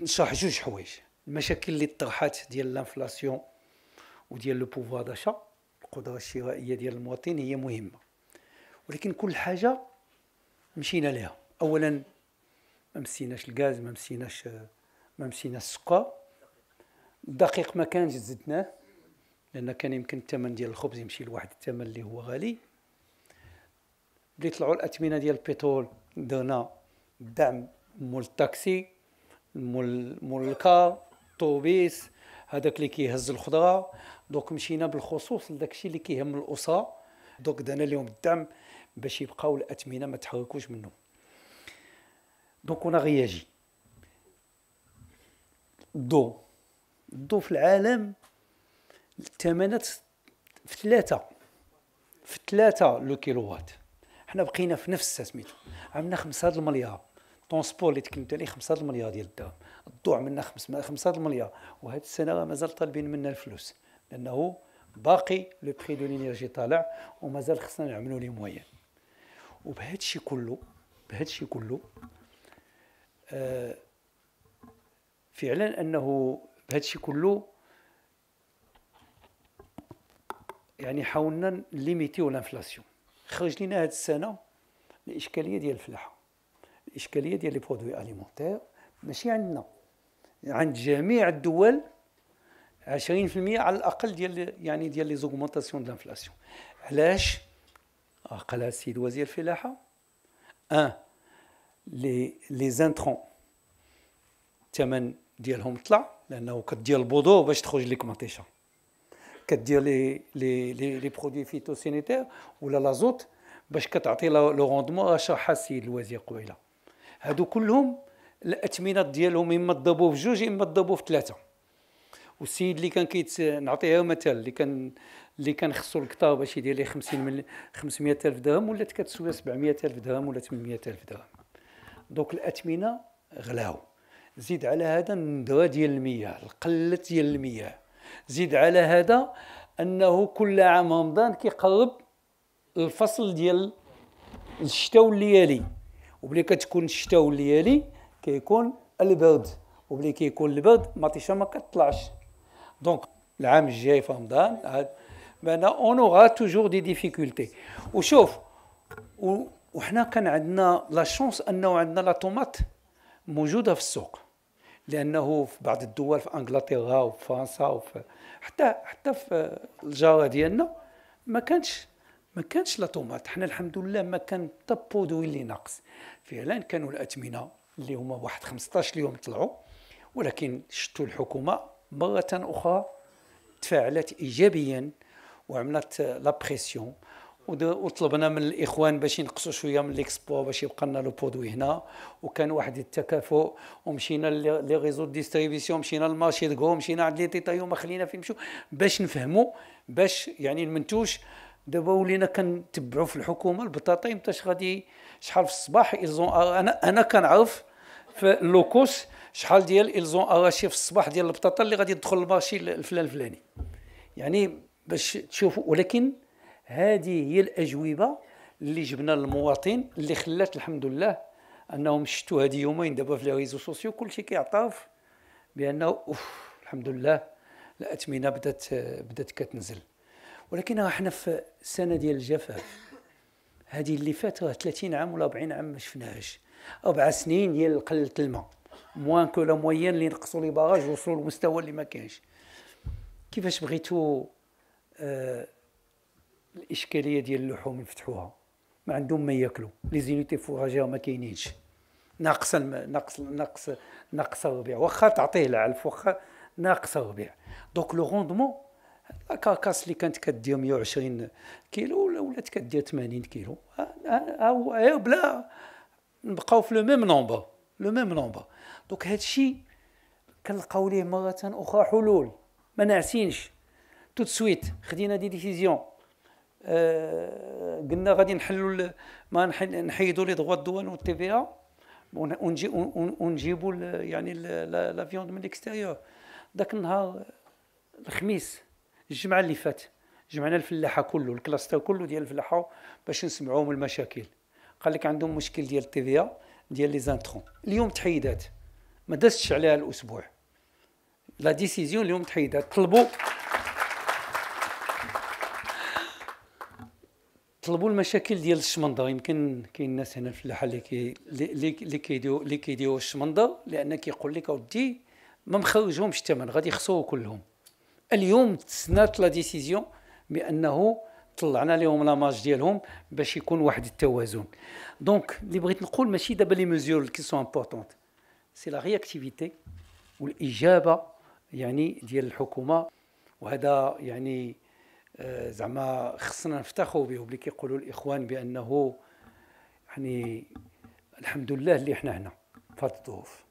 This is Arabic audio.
نشرح جوج حوايج المشاكل اللي طرحات ديال الانفلاسيون وديال لو بوفوار داشا القدره الشرائيه ديال المواطن هي مهمه ولكن كل حاجه مشينا لها اولا ما مسيناش الغاز ما مسيناش ما مسيناش السكر الدقيق ما كانش زدناه لان كان يمكن الثمن ديال الخبز يمشي لواحد الثمن اللي هو غالي بدي طلعوا الاثمنه ديال البترول درنا دعم مول التاكسي الملكه طوبيس هذاك اللي كيهز الخضره دوك مشينا بالخصوص لذاك الشيء اللي كيهم الاسره دوك دانا لهم الدعم باش يبقاو الاثمنه ما تحركوش منهم دوك انا غياجي الضو الضو في العالم الثمنات في ثلاثة في ثلاثة لو وات حنا بقينا في نفس سميتو عندنا خمسة المليار طونسبور اللي تكلمت عليه 5 المليار ديال الدرهم الضوع منا 5 5 المليار وهاد السنه راه مازال طالبين منا الفلوس لانه باقي لو بري دو لينيرجي طالع ومازال خصنا نعملوا لي موان وبهذا الشيء كله بهذا الشيء كله آه فعلا انه بهذا الشيء كله يعني حاولنا ليميتيو لانفلاسيون خرج لنا هذه السنه الاشكاليه ديال الفلاحه الاشكاليه ديال لي برودوي اليمونتير ماشي عندنا عند جميع الدول 20% على الاقل ديال يعني ديال لي زوغمونطاسيون ديال لانفلاسيون علاش آه، قالها السيد وزير الفلاحه ان لي لي زانترون الثمن ديالهم طلع لانه كدير البودو باش تخرج لك مطيشه كدير لي لي لي لي برودوي فيتوسينيتير ولا لازوت باش كتعطي لو روندمون راه شرحها السيد الوزير قبيله هادو كلهم الاثمنه ديالهم اما ضابوا في جوج اما ضابوا في ثلاثه والسيد اللي كان كيت نعطيها مثال اللي كان اللي كان خصو الكتاب باش يدير ليه 50 مل... 500 الف درهم ولات كتسوى 700 الف درهم ولا 800 الف درهم دونك الاثمنه غلاو زيد على هذا الندره ديال المياه القله ديال المياه زيد على هذا انه كل عام رمضان كيقرب الفصل ديال الشتاء والليالي وبلي كتكون الشتاء والليالي كيكون البرد وبلي كيكون البرد مطيشه ما كتطلعش دونك العام الجاي في رمضان بان اون اوغا توجور دي ديفيكولتي وشوف وحنا كان عندنا لا شونس انه عندنا لا طوماط موجوده في السوق لانه في بعض الدول في انجلترا وفي فرنسا وفي حتى حتى في الجاره ديالنا ما كانش ما كانش لا طوماط حنا الحمد لله ما كان حتى برودوي اللي ناقص فعلا كانوا الاثمنه اللي هما واحد 15 يوم طلعوا ولكن شتو الحكومه مره اخرى تفاعلت ايجابيا وعملت لا بريسيون وطلبنا من الاخوان باش ينقصوا شويه من ليكسبو باش يبقى لنا لو بودوي هنا وكان واحد التكافؤ ومشينا لي ريزو ديستريبيسيون مشينا للمارشي دكو مشينا عند لي تيطايو ما خلينا فين نمشيو باش نفهموا باش يعني المنتوج دابا ولينا كنتبعوا في الحكومه البطاطا امتاش غادي شحال في الصباح الزون انا انا كنعرف في اللوكوس شحال ديال الزون اراشي في الصباح ديال البطاطا اللي غادي تدخل المارشي الفلان الفلاني يعني باش تشوفوا ولكن هذه هي الاجوبه اللي جبنا للمواطن اللي خلات الحمد لله انهم شتوا هذه يومين دابا في لي ريزو سوسيو كلشي كيعترف بانه اوف الحمد لله الاثمنه بدات بدات كتنزل ولكن احنا في سنه ديال الجفاف هذه اللي فات راه 30 عام ولا 40 عام ما شفناهاش اربع سنين ديال قله الماء موان كو لا موين اللي نقصوا لي باراج وصلوا للمستوى اللي ما كاينش كيفاش بغيتوا آه الاشكاليه ديال اللحوم يفتحوها ما عندهم ما ياكلوا لي زينيتي فوراجير ما كاينينش ناقص ناقص ناقص ناقص الربيع واخا تعطيه العلف واخا ناقص الربيع دونك لو روندمون لاكاكاس اللي كانت كدير 120 كيلو ولات كدير 80 كيلو ها هو بلا نبقاو في لو ميم نومبر لو ميم نومبر دونك هادشي كنلقاو ليه مرة أخرى حلول ما نعسينش توت سويت خدينا دي ديسيزيون آه قلنا غادي نحلوا ما نحيدوا لي دغوا الدوان والتي في ا إيه؟ ونجيبوا يعني لافيوند من الاكستيريور ذاك النهار الخميس الجمعه اللي فات جمعنا الفلاحه كله الكلاستر كله ديال الفلاحه باش نسمعوهم المشاكل قال لك عندهم مشكل ديال التيفيا ديال لي زانترون اليوم تحيدات ما دازتش عليها الاسبوع لا ديسيزيون اليوم تحيدات طلبوا طلبوا المشاكل ديال الشمنضه يمكن كاين الناس هنا الفلاحه اللي كي اللي كيديروا اللي كيديروا الشمنضه لان كيقول لك اودي ما مخرجهمش الثمن غادي يخسروا كلهم اليوم تسنات لا ديسيزيون بانه طلعنا لهم لا ماج ديالهم باش يكون واحد التوازن دونك اللي بغيت نقول ماشي دابا لي ميزور كي سو امبورطونت سي لا رياكتيفيتي والاجابه يعني ديال الحكومه وهذا يعني آه، زعما خصنا نفتخروا به وبلي كيقولوا الاخوان بانه يعني الحمد لله اللي احنا هنا في الظروف